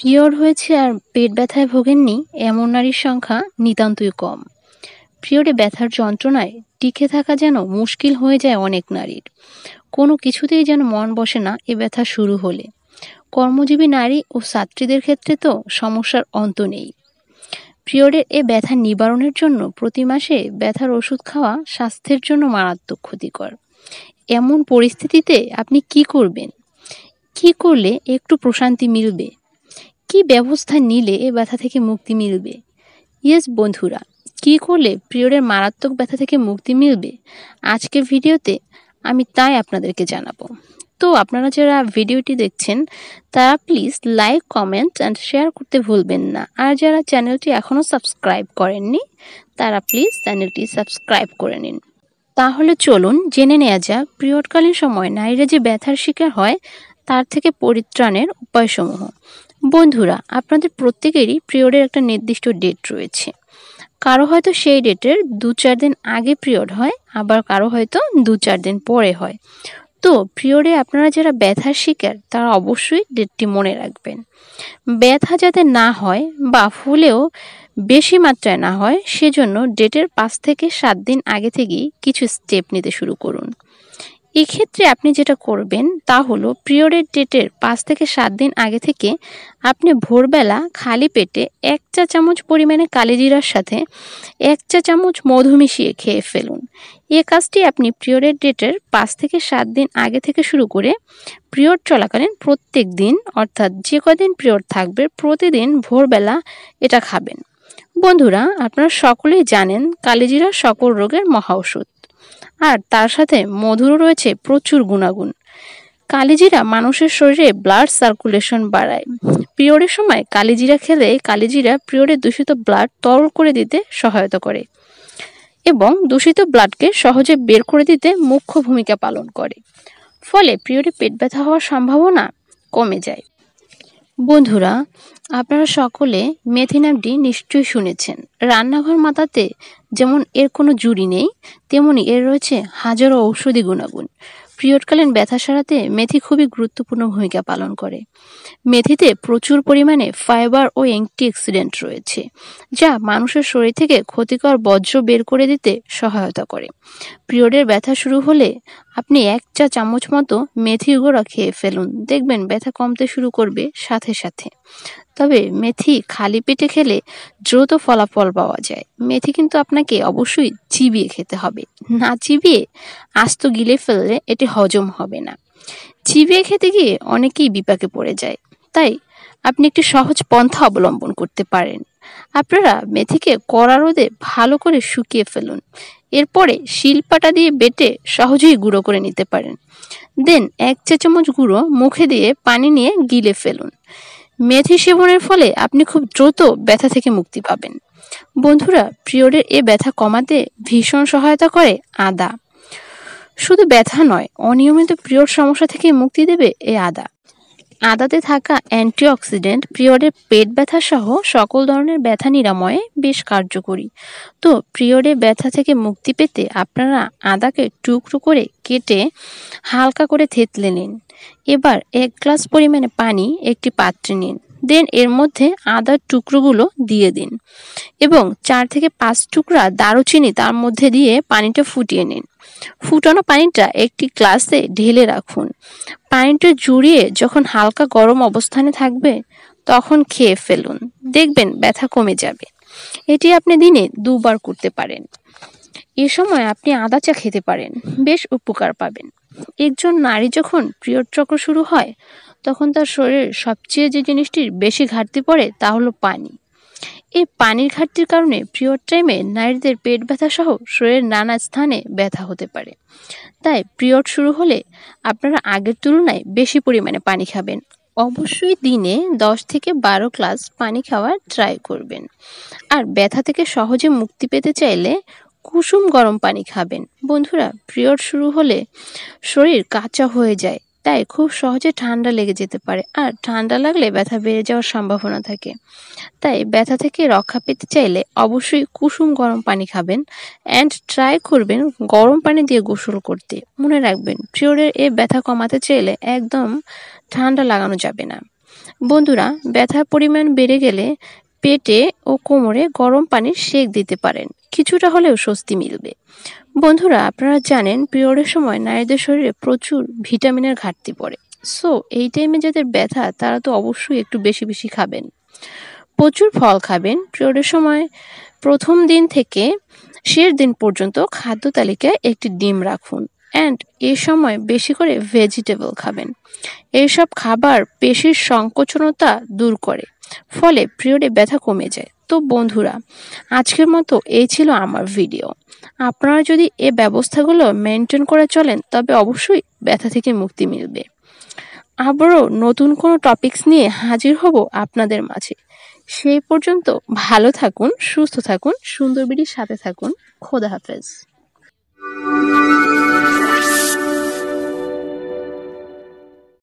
pure হয়েছে আর পেট ব্যথায় ভোগেননি এমন নারীর সংখ্যা নিতান্তই কম পিরিয়ডে ব্যথার যন্ত্রণায় টিকে থাকা যেন মুশকিল হয়ে যায় অনেক নারীর কোনো কিছুতেই যেন মন বসে না এ ব্যথা শুরু হলে কর্মজীবী নারী ও ছাত্রীদের ক্ষেত্রে তো সমস্যার অন্ত নেই পিরিয়ডের এ ব্যথা নিবারণের জন্য প্রতি মাসে ব্যথার ওষুধ খাওয়া স্বাস্থ্যের জন্য মারাত্মক ক্ষতিকর এমন পরিস্থিতিতে আপনি কি করবেন কি করলে একটু প্রশান্তি মিলবে কি ব্যবস্থা নিলে এ ব্যথা থেকে মুক্তি মিলবে ইয়েস বন্ধুরা কি করলে প্রিয়ডের মারাত্মক ব্যথা থেকে মুক্তি মিলবে আজকের ভিডিওতে আমি তাই আপনাদেরকে জানাবো তো আপনারা যারা ভিডিওটি দেখছেন তারা please like comment and share করতে ভুলবেন না আর যারা চ্যানেলটি এখনও সাবস্ক্রাইব করেননি তারা প্লিজ চ্যানেলটি সাবস্ক্রাইব করে নিন তাহলে চলুন জেনে নেওয়া যাক প্রিয়ডকালীন সময় নারীরা যে ব্যথার শিকার হয় তার থেকে পরিত্রাণের উপায়সমূহ বন্ধুরা আপনাদের প্রত্যেকেরই পিরিয়ডের একটা নির্দিষ্ট ডেট রয়েছে কারো হয়তো সেই ডেটের দু চার দিন আগে পিরিয়ড হয় আবার কারো হয়তো দু চার দিন পরে হয় তো পিরিয়ডে আপনারা যারা ব্যথার শিকার তারা অবশ্যই ডেটটি মনে রাখবেন ব্যথা যাতে না হয় বা ফুলেও বেশি মাত্রায় না হয় সেজন্য ডেটের পাঁচ থেকে সাত দিন আগে থেকেই কিছু স্টেপ নিতে শুরু করুন এক্ষেত্রে আপনি যেটা করবেন তা হলো পিরিয়ডের ডেটের পাঁচ থেকে সাত দিন আগে থেকে আপনি ভোরবেলা খালি পেটে এক চা চামচ পরিমাণে কালিজিরার সাথে এক চা চামচ মধু মিশিয়ে খেয়ে ফেলুন এ কাজটি আপনি পিরিয়ডের ডেটের পাঁচ থেকে সাত দিন আগে থেকে শুরু করে পিরিয়ড চলাকালীন প্রত্যেক দিন অর্থাৎ যে কদিন পিরিয়ড থাকবে প্রতিদিন ভোরবেলা এটা খাবেন বন্ধুরা আপনারা সকলেই জানেন কালিজিরা সকল রোগের মহা ওষুধ আর তার সাথে মধুরও রয়েছে প্রচুর গুণাগুণ কালিজিরা মানুষের শরীরে ব্লাড সার্কুলেশন বাড়ায় পিরিয়ডের সময় কালিজিরা খেলে কালিজিরা পিরিয়ডের দূষিত ব্লাড তরল করে দিতে সহায়তা করে এবং দূষিত ব্লাডকে সহজে বের করে দিতে মুখ্য ভূমিকা পালন করে ফলে পিরিয়ডে পেট ব্যথা হওয়ার সম্ভাবনা কমে যায় বন্ধুরা আপনারা সকলে মেথি নামটি নিশ্চয়ই শুনেছেন রান্নাঘর মাতাতে যেমন এর কোনো জুড়ি নেই তেমনি এর রয়েছে হাজারো ঔষধি গুণাগুণ পিরিয়ডকালীন ব্যথা সারাতে মেথি খুবই গুরুত্বপূর্ণ ভূমিকা পালন করে মেথিতে প্রচুর পরিমাণে ফাইবার ও অ্যাক্সিডেন্ট রয়েছে যা মানুষের শরীর থেকে ক্ষতিকর বজ্র বের করে দিতে সহায়তা করে পিরিয়ডের ব্যথা শুরু হলে আপনি এক চা চামচ মতো মেথির গোড়া খেয়ে ফেলুন দেখবেন ব্যথা কমতে শুরু করবে সাথে সাথে তবে মেথি খালি পেটে খেলে দ্রুত ফলাফল পাওয়া যায় মেথি কিন্তু আপনাকে অবশ্যই চিবিয়ে খেতে হবে না চিবিয়ে আস্ত গিলে ফেললে এটি হজম হবে না চিবিয়ে খেতে গিয়ে অনেকেই বিপাকে পড়ে যায় তাই আপনি একটি সহজ পন্থা অবলম্বন করতে পারেন আপনারা মেথিকে কড়া রোদে ভালো করে শুকিয়ে ফেলুন এরপরে শিলপাটা দিয়ে বেটে সহজেই গুঁড়ো করে নিতে পারেন দেন এক চা চামচ গুঁড়ো মুখে দিয়ে পানি নিয়ে গিলে ফেলুন মেথি সেবনের ফলে আপনি খুব দ্রুত ব্যথা থেকে মুক্তি পাবেন বন্ধুরা পিরিয়ডের এ ব্যথা কমাতে ভীষণ সহায়তা করে আদা শুধু ব্যথা নয় অনিয়মিত পিরিয়ড সমস্যা থেকে মুক্তি দেবে এ আদা আদাতে থাকা অ্যান্টিঅক্সিডেন্ট প্রিয়ডের পেট ব্যথা সহ সকল ধরনের ব্যথা নিরাময়ে বেশ কার্যকরী তো প্রিয়ডে ব্যথা থেকে মুক্তি পেতে আপনারা আদাকে টুকরো করে কেটে হালকা করে থেতলে নিন এবার এক গ্লাস পরিমাণে পানি একটি পাত্রে নিন দেন এর মধ্যে আদার টুকরোগুলো দিয়ে দিন এবং চার থেকে পাঁচ টুকরা দারুচিনি তার মধ্যে দিয়ে পানিটা ফুটিয়ে নিন ফুটানো পানিটা একটি গ্লাসে ঢেলে রাখুন পানিটা জুড়িয়ে যখন হালকা গরম অবস্থানে থাকবে তখন খেয়ে ফেলুন দেখবেন ব্যথা কমে যাবে এটি আপনি দিনে দুবার করতে পারেন এ সময় আপনি আদা চা খেতে পারেন বেশ উপকার পাবেন একজন নারী যখন পিরিয়ড চক্র শুরু হয় তখন তার শরীরের সবচেয়ে যে জিনিসটির বেশি ঘাটতি পড়ে তা হলো পানি এই পানির ঘাটতির কারণে পিরিয়ড টাইমে নারীদের পেট ব্যথা সহ শরীরের নানা স্থানে ব্যথা হতে পারে তাই পিরিয়ড শুরু হলে আপনারা আগের তুলনায় বেশি পরিমাণে পানি খাবেন অবশ্যই দিনে 10 থেকে বারো গ্লাস পানি খাওয়ার ট্রাই করবেন আর ব্যথা থেকে সহজে মুক্তি পেতে চাইলে কুসুম গরম পানি খাবেন বন্ধুরা পিরিয়ড শুরু হলে শরীর কাঁচা হয়ে যায় তাই খুব সহজে ঠান্ডা লেগে যেতে পারে আর ঠান্ডা লাগলে ব্যথা বেড়ে যাওয়ার সম্ভাবনা থাকে তাই ব্যথা থেকে রক্ষা পেতে চাইলে অবশ্যই কুসুম গরম পানি খাবেন অ্যান্ড ট্রাই করবেন গরম পানি দিয়ে গোসল করতে মনে রাখবেন পিওরের এ ব্যথা কমাতে চাইলে একদম ঠান্ডা লাগানো যাবে না বন্ধুরা ব্যথার পরিমাণ বেড়ে গেলে পেটে ও কোমরে গরম পানির সেক দিতে পারেন কিছুটা হলেও স্বস্তি মিলবে বন্ধুরা আপনারা জানেন পিরিয়ডের সময় নারীদের শরীরে প্রচুর ভিটামিনের ঘাটতি পড়ে সো এই টাইমে যাদের ব্যথা তারা তো অবশ্যই একটু বেশি বেশি খাবেন প্রচুর ফল খাবেন পিরিয়ডের সময় প্রথম দিন থেকে শেষ দিন পর্যন্ত খাদ্য তালিকায় একটি ডিম রাখুন অ্যান্ড এ সময় বেশি করে ভেজিটেবল খাবেন এইসব খাবার পেশির সংকোচনতা দূর করে ফলে পিরিয়ডে ব্যথা কমে যায় তো বন্ধুরা আজকের মতো এই ছিল আমার ভিডিও আপনারা যদি এ ব্যবস্থাগুলো মেনটেন করে চলেন তবে অবশ্যই ব্যথা থেকে মুক্তি মিলবে আবারও নতুন কোনো টপিকস নিয়ে হাজির হব আপনাদের মাঝে সেই পর্যন্ত ভালো থাকুন সুস্থ থাকুন বিড়ির সাথে থাকুন খোদা হাফেজ